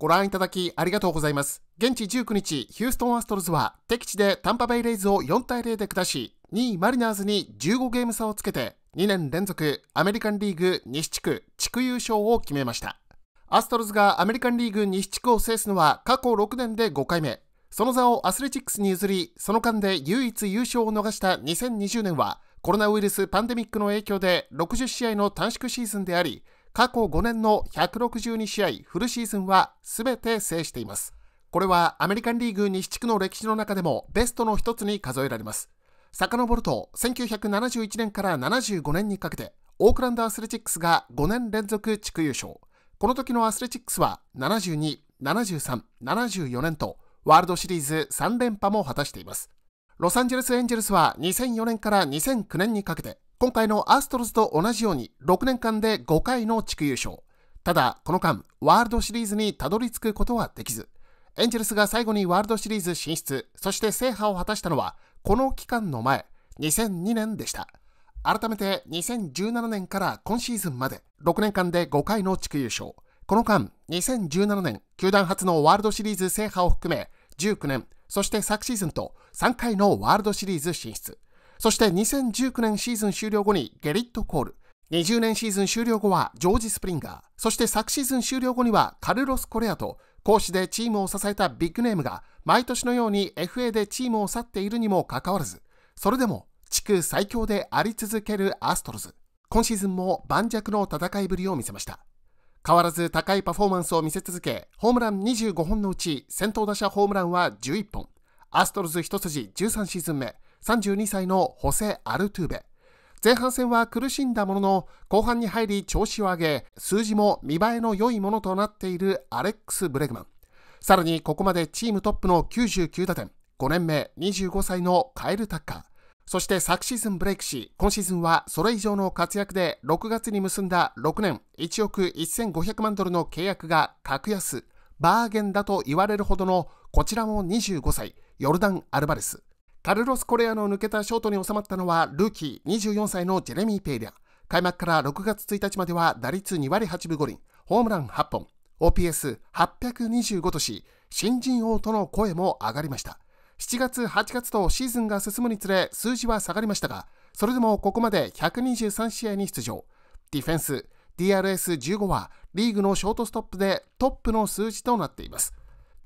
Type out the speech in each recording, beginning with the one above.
ご覧いただきありがとうございます。現地19日、ヒューストンアストロズは敵地でタンパベイレイズを4対0で下し、2位マリナーズに15ゲーム差をつけて、2年連続アメリカンリーグ西地区地区優勝を決めました。アストロズがアメリカンリーグ西地区を制すのは過去6年で5回目。その座をアスレチックスに譲り、その間で唯一優勝を逃した2020年は、コロナウイルスパンデミックの影響で60試合の短縮シーズンであり、過去5年の162試合フルシーズンは全て制しています。これはアメリカンリーグ西地区の歴史の中でもベストの一つに数えられます。遡ると1971年から75年にかけてオークランドアスレチックスが5年連続地区優勝。この時のアスレチックスは72、73、74年とワールドシリーズ3連覇も果たしています。ロサンゼルス・エンジェルスは2004年から2009年にかけて今回のアストロズと同じように6年間で5回の地区優勝。ただ、この間、ワールドシリーズにたどり着くことはできず、エンジェルスが最後にワールドシリーズ進出、そして制覇を果たしたのは、この期間の前、2002年でした。改めて2017年から今シーズンまで6年間で5回の地区優勝。この間、2017年、球団初のワールドシリーズ制覇を含め、19年、そして昨シーズンと3回のワールドシリーズ進出。そして2019年シーズン終了後にゲリット・コール、20年シーズン終了後はジョージ・スプリンガー、そして昨シーズン終了後にはカルロス・コレアと、講師でチームを支えたビッグネームが毎年のように FA でチームを去っているにもかかわらず、それでも地区最強であり続けるアストロズ。今シーズンも盤石の戦いぶりを見せました。変わらず高いパフォーマンスを見せ続け、ホームラン25本のうち先頭打者ホームランは11本。アストロズ一筋13シーズン目、32歳のホセ・アルトゥーベ。前半戦は苦しんだものの、後半に入り調子を上げ、数字も見栄えの良いものとなっているアレックス・ブレグマン。さらにここまでチームトップの99打点、5年目25歳のカエル・タッカー。そして昨シーズンブレイクし、今シーズンはそれ以上の活躍で6月に結んだ6年1億1500万ドルの契約が格安、バーゲンだと言われるほどのこちらも25歳、ヨルダン・アルバレス。カルロス・コレアの抜けたショートに収まったのはルーキー24歳のジェレミー・ペイリャ開幕から6月1日までは打率2割8分5厘ホームラン8本 OPS825 とし新人王との声も上がりました7月8月とシーズンが進むにつれ数字は下がりましたがそれでもここまで123試合に出場ディフェンス DRS15 はリーグのショートストップでトップの数字となっています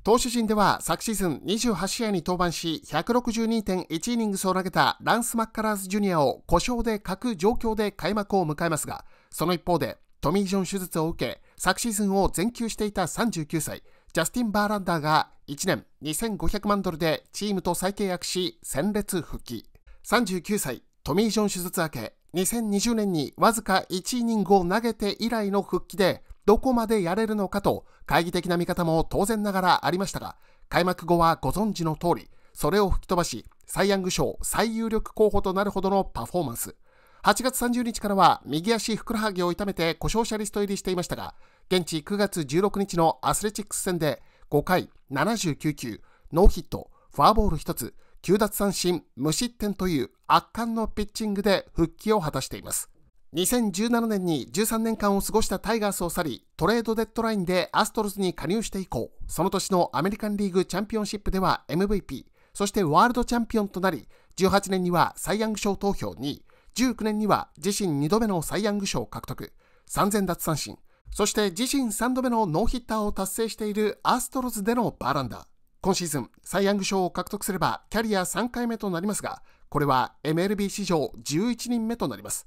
投手陣では昨シーズン28試合に登板し162.1イニングスを投げたランス・マッカラーズ・ジュニアを故障で欠く状況で開幕を迎えますがその一方でトミー・ジョン手術を受け昨シーズンを全休していた39歳ジャスティン・バーランダーが1年2500万ドルでチームと再契約し戦列復帰39歳トミー・ジョン手術明け2020年にわずか1イニングを投げて以来の復帰でどこまでやれるのかと懐疑的な見方も当然ながらありましたが、開幕後はご存知の通り、それを吹き飛ばし、サイ・ヤング賞最有力候補となるほどのパフォーマンス。8月30日からは右足ふくらはぎを痛めて故障者リスト入りしていましたが、現地9月16日のアスレチックス戦で5回79球、ノーヒット、フォアボール1つ、9奪三振、無失点という圧巻のピッチングで復帰を果たしています。2017年に13年間を過ごしたタイガースを去り、トレードデッドラインでアストロズに加入して以降、その年のアメリカンリーグチャンピオンシップでは MVP、そしてワールドチャンピオンとなり、18年にはサイ・ヤング賞投票2位、19年には自身2度目のサイ・ヤング賞獲得、3000奪三振、そして自身3度目のノーヒッターを達成しているアストロズでのバーランダー。今シーズン、サイ・ヤング賞を獲得すればキャリア3回目となりますが、これは MLB 史上11人目となります。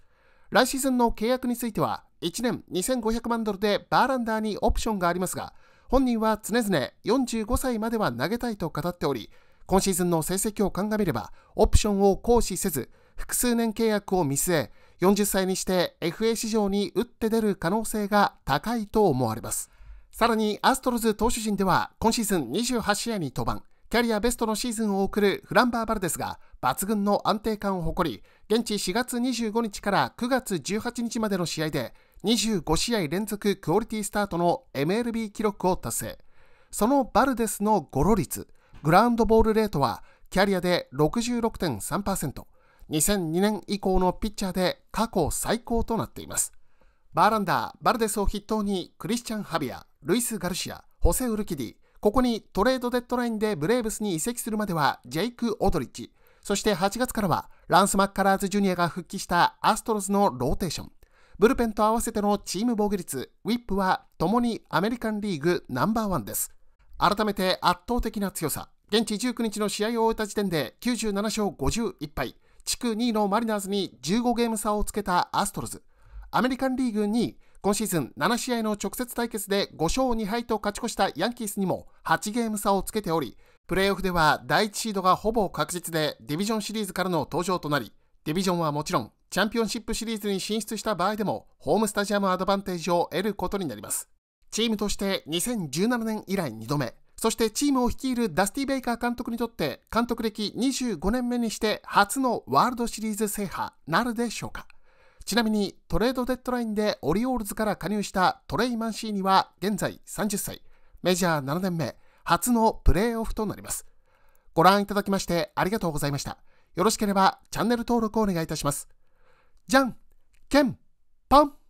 来シーズンの契約については、1年2500万ドルでバーランダーにオプションがありますが、本人は常々45歳までは投げたいと語っており、今シーズンの成績を鑑みれば、オプションを行使せず、複数年契約を見据え、40歳にして FA 市場に打って出る可能性が高いと思われます。さらにアストロズ投手陣では今シーズン28試合に登板、キャリアベストのシーズンを送るフランバー・バルですが、抜群の安定感を誇り、現地4月25日から9月18日までの試合で、25試合連続クオリティスタートの MLB 記録を達成。そのバルデスのゴロ率、グラウンドボールレートは、キャリアで66.3%、2002年以降のピッチャーで過去最高となっています。バーランダー、バルデスを筆頭にクリスチャン・ハビア、ルイス・ガルシア、ホセ・ウルキディ、ここにトレードデッドラインでブレーブスに移籍するまではジェイク・オドリッチ、そして8月からは、ランス・マッカラーズ・ジュニアが復帰したアストロズのローテーション。ブルペンと合わせてのチーム防御率、ウィップは共にアメリカンリーグナンバーワンです。改めて圧倒的な強さ。現地19日の試合を終えた時点で97勝51敗。地区2位のマリナーズに15ゲーム差をつけたアストロズ。アメリカンリーグ2位、今シーズン7試合の直接対決で5勝2敗と勝ち越したヤンキースにも8ゲーム差をつけており、プレーオフでは第1シードがほぼ確実でディビジョンシリーズからの登場となり、ディビジョンはもちろんチャンピオンシップシリーズに進出した場合でもホームスタジアムアドバンテージを得ることになります。チームとして2017年以来2度目、そしてチームを率いるダスティ・ベイカー監督にとって監督歴25年目にして初のワールドシリーズ制覇なるでしょうか。ちなみにトレードデッドラインでオリオールズから加入したトレイ・マンシーニは現在30歳、メジャー7年目、初のプレーオフとなります。ご覧いただきましてありがとうございました。よろしければチャンネル登録をお願いいたします。じゃん、けん、ぽん。